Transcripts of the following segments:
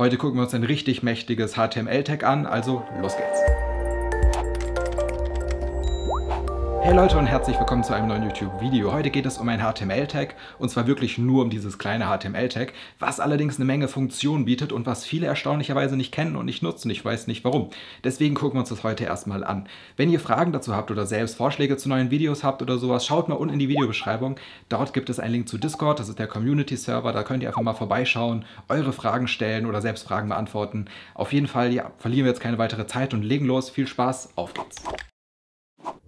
Heute gucken wir uns ein richtig mächtiges HTML-Tag an, also los geht's. Hey Leute und herzlich willkommen zu einem neuen YouTube-Video. Heute geht es um ein HTML-Tag und zwar wirklich nur um dieses kleine HTML-Tag, was allerdings eine Menge Funktionen bietet und was viele erstaunlicherweise nicht kennen und nicht nutzen. Ich weiß nicht warum. Deswegen gucken wir uns das heute erstmal an. Wenn ihr Fragen dazu habt oder selbst Vorschläge zu neuen Videos habt oder sowas, schaut mal unten in die Videobeschreibung. Dort gibt es einen Link zu Discord, das ist der Community-Server. Da könnt ihr einfach mal vorbeischauen, eure Fragen stellen oder selbst Fragen beantworten. Auf jeden Fall ja, verlieren wir jetzt keine weitere Zeit und legen los. Viel Spaß, auf geht's!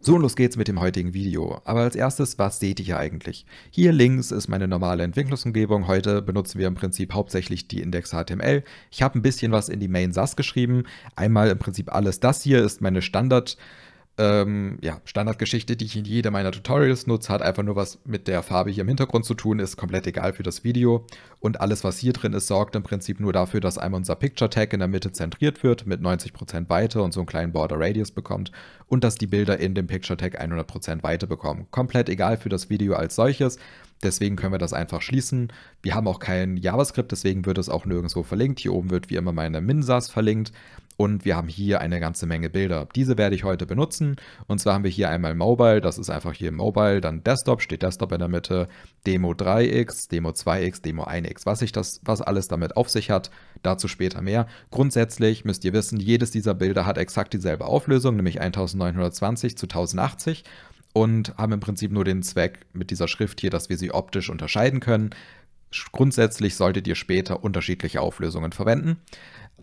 So, und los geht's mit dem heutigen Video. Aber als erstes, was seht ihr hier eigentlich? Hier links ist meine normale Entwicklungsumgebung. Heute benutzen wir im Prinzip hauptsächlich die Index.html. Ich habe ein bisschen was in die Main SAS geschrieben. Einmal im Prinzip alles das hier ist meine Standard- ähm, ja, Standardgeschichte, die ich in jedem meiner Tutorials nutze, hat einfach nur was mit der Farbe hier im Hintergrund zu tun, ist komplett egal für das Video. Und alles, was hier drin ist, sorgt im Prinzip nur dafür, dass einmal unser Picture Tag in der Mitte zentriert wird mit 90% Weite und so einen kleinen Border Radius bekommt und dass die Bilder in dem Picture Tag 100% Weite bekommen. Komplett egal für das Video als solches. Deswegen können wir das einfach schließen. Wir haben auch kein JavaScript, deswegen wird es auch nirgendwo verlinkt. Hier oben wird wie immer meine MinSAS verlinkt und wir haben hier eine ganze Menge Bilder. Diese werde ich heute benutzen und zwar haben wir hier einmal Mobile, das ist einfach hier Mobile, dann Desktop, steht Desktop in der Mitte, Demo 3x, Demo 2x, Demo 1x, was, ich das, was alles damit auf sich hat, dazu später mehr. Grundsätzlich müsst ihr wissen, jedes dieser Bilder hat exakt dieselbe Auflösung, nämlich 1920 zu 1080 und haben im Prinzip nur den Zweck mit dieser Schrift hier, dass wir sie optisch unterscheiden können. Grundsätzlich solltet ihr später unterschiedliche Auflösungen verwenden.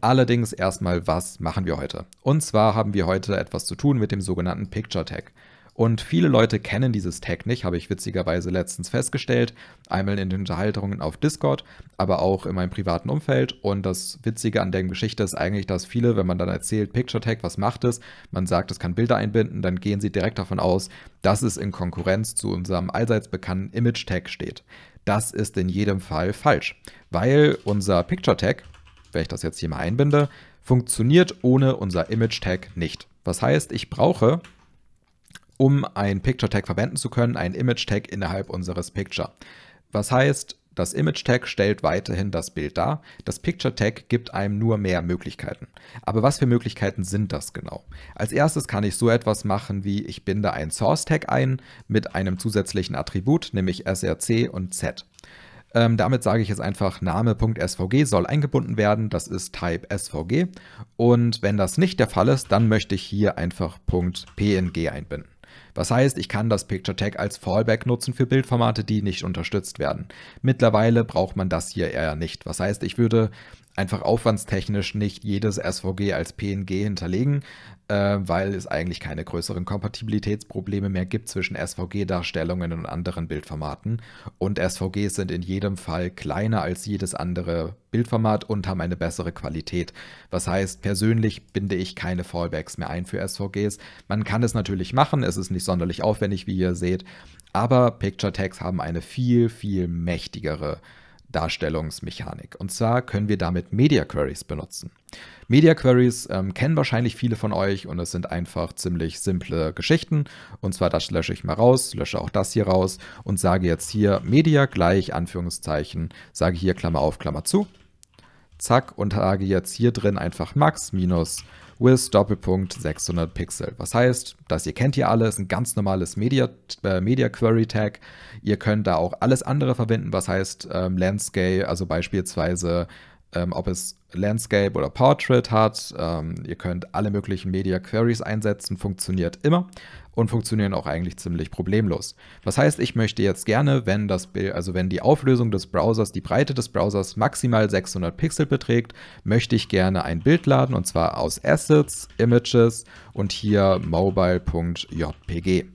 Allerdings erstmal, was machen wir heute? Und zwar haben wir heute etwas zu tun mit dem sogenannten Picture Tag. Und viele Leute kennen dieses Tag nicht, habe ich witzigerweise letztens festgestellt. Einmal in den Unterhaltungen auf Discord, aber auch in meinem privaten Umfeld. Und das Witzige an der Geschichte ist eigentlich, dass viele, wenn man dann erzählt, Picture Tag, was macht es? Man sagt, es kann Bilder einbinden, dann gehen sie direkt davon aus, dass es in Konkurrenz zu unserem allseits bekannten Image Tag steht. Das ist in jedem Fall falsch, weil unser Picture Tag, wenn ich das jetzt hier mal einbinde, funktioniert ohne unser Image Tag nicht. Was heißt, ich brauche, um ein Picture Tag verwenden zu können, ein Image Tag innerhalb unseres Picture. Was heißt, das Image Tag stellt weiterhin das Bild dar. Das Picture Tag gibt einem nur mehr Möglichkeiten. Aber was für Möglichkeiten sind das genau? Als erstes kann ich so etwas machen wie ich binde ein Source Tag ein mit einem zusätzlichen Attribut, nämlich src und z. Ähm, damit sage ich jetzt einfach, Name.svg soll eingebunden werden, das ist Type SVG. Und wenn das nicht der Fall ist, dann möchte ich hier einfach .png einbinden. Das heißt, ich kann das Picture Tag als Fallback nutzen für Bildformate, die nicht unterstützt werden. Mittlerweile braucht man das hier eher nicht. Was heißt, ich würde einfach aufwandstechnisch nicht jedes SVG als PNG hinterlegen, äh, weil es eigentlich keine größeren Kompatibilitätsprobleme mehr gibt zwischen SVG-Darstellungen und anderen Bildformaten. Und SVGs sind in jedem Fall kleiner als jedes andere Bildformat und haben eine bessere Qualität. Was heißt, persönlich binde ich keine Fallbacks mehr ein für SVGs. Man kann es natürlich machen, es ist nicht sonderlich aufwendig, wie ihr seht, aber Picture Tags haben eine viel, viel mächtigere äh, Darstellungsmechanik. Und zwar können wir damit Media Queries benutzen. Media Queries ähm, kennen wahrscheinlich viele von euch und es sind einfach ziemlich simple Geschichten. Und zwar das lösche ich mal raus, lösche auch das hier raus und sage jetzt hier Media gleich Anführungszeichen, sage hier Klammer auf, Klammer zu. Zack und sage jetzt hier drin einfach Max minus with Doppelpunkt 600 Pixel. Was heißt, das ihr kennt hier alle, ist ein ganz normales Media, äh, Media Query Tag. Ihr könnt da auch alles andere verwenden, was heißt ähm, Landscape, also beispielsweise ähm, ob es Landscape oder Portrait hat. Ähm, ihr könnt alle möglichen Media Queries einsetzen, funktioniert immer und funktionieren auch eigentlich ziemlich problemlos. Was heißt, ich möchte jetzt gerne, wenn das also wenn die Auflösung des Browsers, die Breite des Browsers maximal 600 Pixel beträgt, möchte ich gerne ein Bild laden und zwar aus Assets, Images und hier mobile.jpg.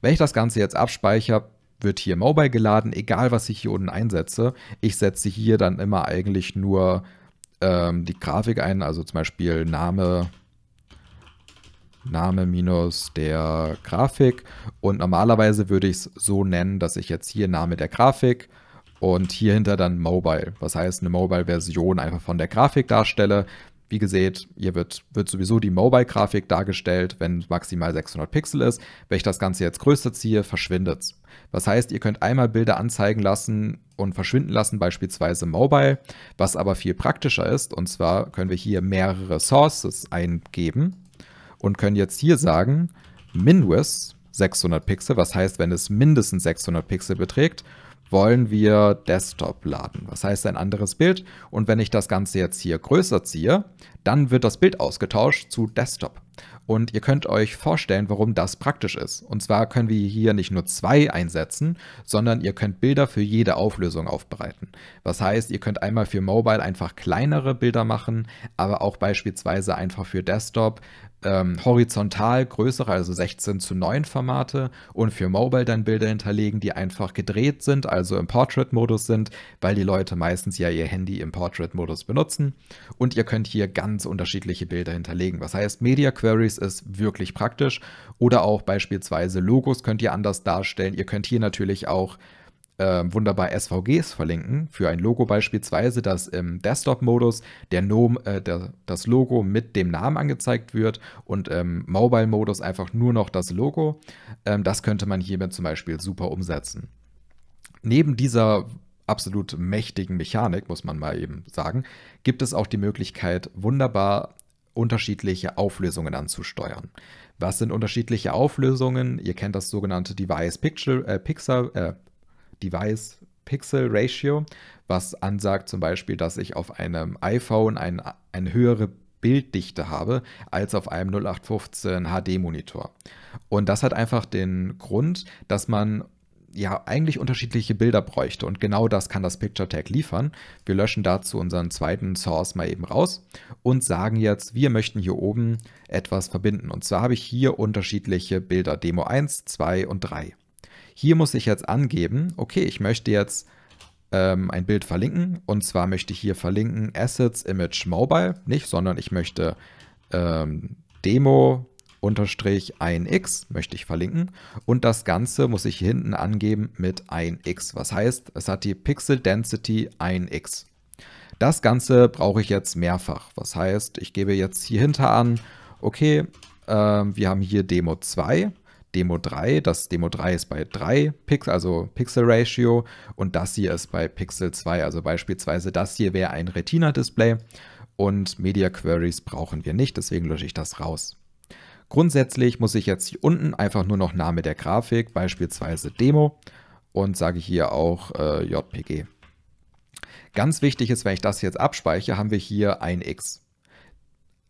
Wenn ich das Ganze jetzt abspeichere, wird hier Mobile geladen, egal was ich hier unten einsetze. Ich setze hier dann immer eigentlich nur ähm, die Grafik ein, also zum Beispiel Name, Name minus der Grafik. Und normalerweise würde ich es so nennen, dass ich jetzt hier Name der Grafik und hier hinter dann Mobile. Was heißt, eine Mobile-Version einfach von der Grafik darstelle. Wie gesät, hier wird, wird sowieso die Mobile-Grafik dargestellt, wenn maximal 600 Pixel ist. Wenn ich das Ganze jetzt größer ziehe, verschwindet es. Was heißt, ihr könnt einmal Bilder anzeigen lassen und verschwinden lassen, beispielsweise Mobile, was aber viel praktischer ist. Und zwar können wir hier mehrere Sources eingeben und können jetzt hier sagen, minwis 600 Pixel, was heißt, wenn es mindestens 600 Pixel beträgt wollen wir Desktop laden. Was heißt ein anderes Bild. Und wenn ich das Ganze jetzt hier größer ziehe, dann wird das Bild ausgetauscht zu Desktop. Und ihr könnt euch vorstellen, warum das praktisch ist. Und zwar können wir hier nicht nur zwei einsetzen, sondern ihr könnt Bilder für jede Auflösung aufbereiten. Was heißt, ihr könnt einmal für Mobile einfach kleinere Bilder machen, aber auch beispielsweise einfach für Desktop ähm, horizontal größere, also 16 zu 9 Formate und für Mobile dann Bilder hinterlegen, die einfach gedreht sind, also im Portrait-Modus sind, weil die Leute meistens ja ihr Handy im Portrait-Modus benutzen. Und ihr könnt hier ganz unterschiedliche Bilder hinterlegen. Was heißt, Media Queries ist wirklich praktisch oder auch beispielsweise Logos könnt ihr anders darstellen. Ihr könnt hier natürlich auch äh, wunderbar SVGs verlinken, für ein Logo beispielsweise, dass im Desktop-Modus der, äh, der das Logo mit dem Namen angezeigt wird und im Mobile-Modus einfach nur noch das Logo. Ähm, das könnte man hiermit zum Beispiel super umsetzen. Neben dieser absolut mächtigen Mechanik, muss man mal eben sagen, gibt es auch die Möglichkeit, wunderbar unterschiedliche Auflösungen anzusteuern. Was sind unterschiedliche Auflösungen? Ihr kennt das sogenannte Device Picture, äh, Pixel, äh, Device Pixel Ratio, was ansagt zum Beispiel, dass ich auf einem iPhone ein, eine höhere Bilddichte habe als auf einem 0815 HD-Monitor. Und das hat einfach den Grund, dass man ja eigentlich unterschiedliche Bilder bräuchte. Und genau das kann das Picture Tag liefern. Wir löschen dazu unseren zweiten Source mal eben raus und sagen jetzt, wir möchten hier oben etwas verbinden. Und zwar habe ich hier unterschiedliche Bilder, Demo 1, 2 und 3. Hier muss ich jetzt angeben, okay, ich möchte jetzt ähm, ein Bild verlinken und zwar möchte ich hier verlinken Assets Image Mobile, nicht, sondern ich möchte ähm, Demo unterstrich 1x möchte ich verlinken und das Ganze muss ich hinten angeben mit 1x, was heißt, es hat die Pixel Density 1x. Das Ganze brauche ich jetzt mehrfach, was heißt, ich gebe jetzt hier hinter an, okay, äh, wir haben hier Demo 2 Demo 3. Das Demo 3 ist bei 3 Pixel, also Pixel Ratio und das hier ist bei Pixel 2. Also beispielsweise das hier wäre ein Retina-Display und Media Queries brauchen wir nicht, deswegen lösche ich das raus. Grundsätzlich muss ich jetzt hier unten einfach nur noch Name der Grafik, beispielsweise Demo und sage hier auch äh, JPG. Ganz wichtig ist, wenn ich das jetzt abspeichere, haben wir hier ein X.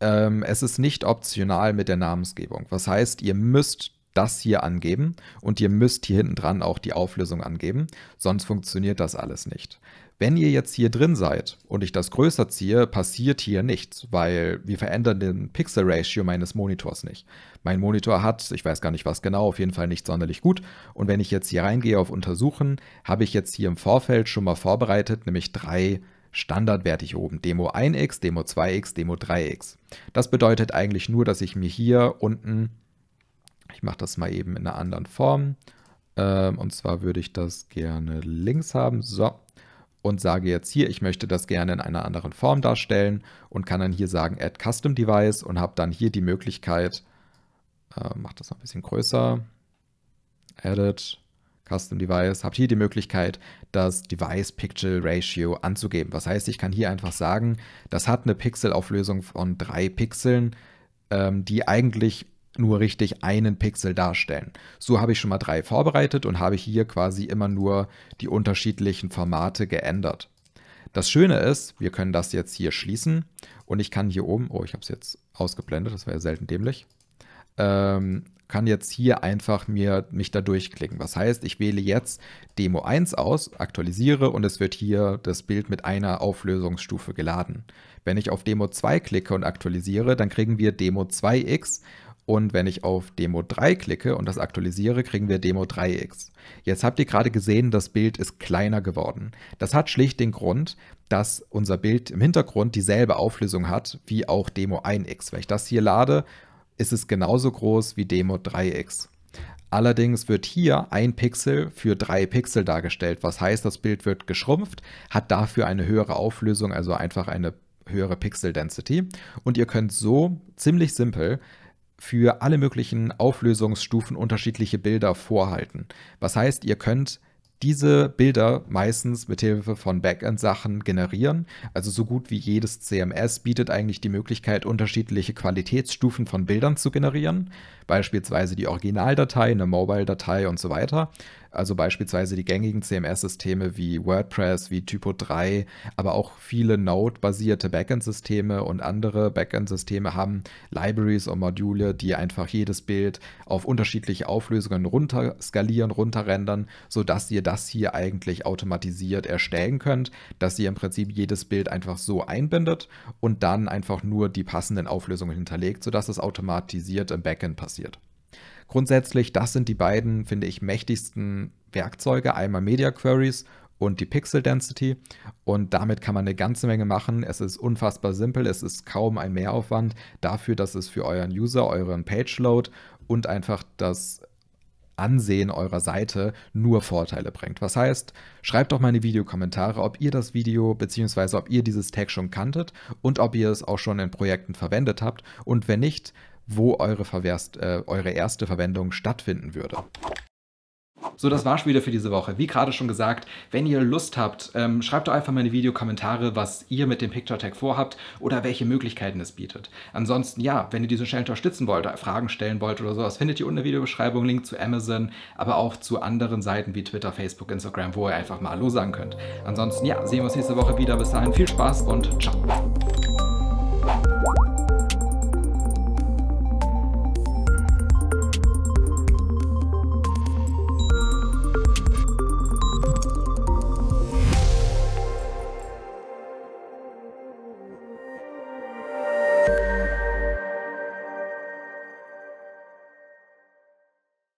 Ähm, es ist nicht optional mit der Namensgebung. Was heißt, ihr müsst das hier angeben und ihr müsst hier hinten dran auch die Auflösung angeben, sonst funktioniert das alles nicht. Wenn ihr jetzt hier drin seid und ich das größer ziehe, passiert hier nichts, weil wir verändern den Pixel Ratio meines Monitors nicht. Mein Monitor hat, ich weiß gar nicht was genau, auf jeden Fall nicht sonderlich gut. Und wenn ich jetzt hier reingehe auf Untersuchen, habe ich jetzt hier im Vorfeld schon mal vorbereitet, nämlich drei Standardwerte hier oben. Demo 1x, Demo 2x, Demo 3x. Das bedeutet eigentlich nur, dass ich mir hier unten ich mache das mal eben in einer anderen Form. Ähm, und zwar würde ich das gerne links haben. So. Und sage jetzt hier, ich möchte das gerne in einer anderen Form darstellen und kann dann hier sagen Add Custom Device und habe dann hier die Möglichkeit, äh, mache das noch ein bisschen größer, Edit Custom Device, habe hier die Möglichkeit, das Device Pixel Ratio anzugeben. Was heißt, ich kann hier einfach sagen, das hat eine Pixelauflösung von drei Pixeln, ähm, die eigentlich nur richtig einen Pixel darstellen. So habe ich schon mal drei vorbereitet und habe hier quasi immer nur die unterschiedlichen Formate geändert. Das Schöne ist, wir können das jetzt hier schließen und ich kann hier oben, oh, ich habe es jetzt ausgeblendet, das war ja selten dämlich, ähm, kann jetzt hier einfach mir, mich da durchklicken. Was heißt, ich wähle jetzt Demo 1 aus, aktualisiere und es wird hier das Bild mit einer Auflösungsstufe geladen. Wenn ich auf Demo 2 klicke und aktualisiere, dann kriegen wir Demo 2x und wenn ich auf Demo 3 klicke und das aktualisiere, kriegen wir Demo 3x. Jetzt habt ihr gerade gesehen, das Bild ist kleiner geworden. Das hat schlicht den Grund, dass unser Bild im Hintergrund dieselbe Auflösung hat wie auch Demo 1x. Wenn ich das hier lade, ist es genauso groß wie Demo 3x. Allerdings wird hier ein Pixel für drei Pixel dargestellt, was heißt, das Bild wird geschrumpft, hat dafür eine höhere Auflösung, also einfach eine höhere Pixel Density. Und ihr könnt so ziemlich simpel für alle möglichen Auflösungsstufen unterschiedliche Bilder vorhalten. Was heißt, ihr könnt diese Bilder meistens mit Hilfe von Backend-Sachen generieren. Also so gut wie jedes CMS bietet eigentlich die Möglichkeit, unterschiedliche Qualitätsstufen von Bildern zu generieren, beispielsweise die Originaldatei, eine Mobile-Datei und so weiter. Also beispielsweise die gängigen CMS-Systeme wie WordPress, wie Typo3, aber auch viele Node-basierte Backend-Systeme und andere Backend-Systeme haben Libraries und Module, die einfach jedes Bild auf unterschiedliche Auflösungen runter skalieren, runterrendern, sodass ihr das hier eigentlich automatisiert erstellen könnt, dass ihr im Prinzip jedes Bild einfach so einbindet und dann einfach nur die passenden Auflösungen hinterlegt, sodass es automatisiert im Backend passiert. Grundsätzlich, das sind die beiden, finde ich, mächtigsten Werkzeuge. Einmal Media Queries und die Pixel Density. Und damit kann man eine ganze Menge machen. Es ist unfassbar simpel. Es ist kaum ein Mehraufwand dafür, dass es für euren User, euren Page Load und einfach das Ansehen eurer Seite nur Vorteile bringt. Was heißt, schreibt doch mal in die Videokommentare, ob ihr das Video bzw. ob ihr dieses Tag schon kanntet und ob ihr es auch schon in Projekten verwendet habt. Und wenn nicht, wo eure, Verwerst, äh, eure erste Verwendung stattfinden würde. So, das war's wieder für diese Woche. Wie gerade schon gesagt, wenn ihr Lust habt, ähm, schreibt doch einfach mal in die Videokommentare, was ihr mit dem Picture Tag vorhabt oder welche Möglichkeiten es bietet. Ansonsten, ja, wenn ihr diesen Channel unterstützen wollt, äh, Fragen stellen wollt oder sowas, findet ihr unten in der Videobeschreibung Link zu Amazon, aber auch zu anderen Seiten wie Twitter, Facebook, Instagram, wo ihr einfach mal Hallo sagen könnt. Ansonsten, ja, sehen wir uns nächste Woche wieder. Bis dahin, viel Spaß und ciao.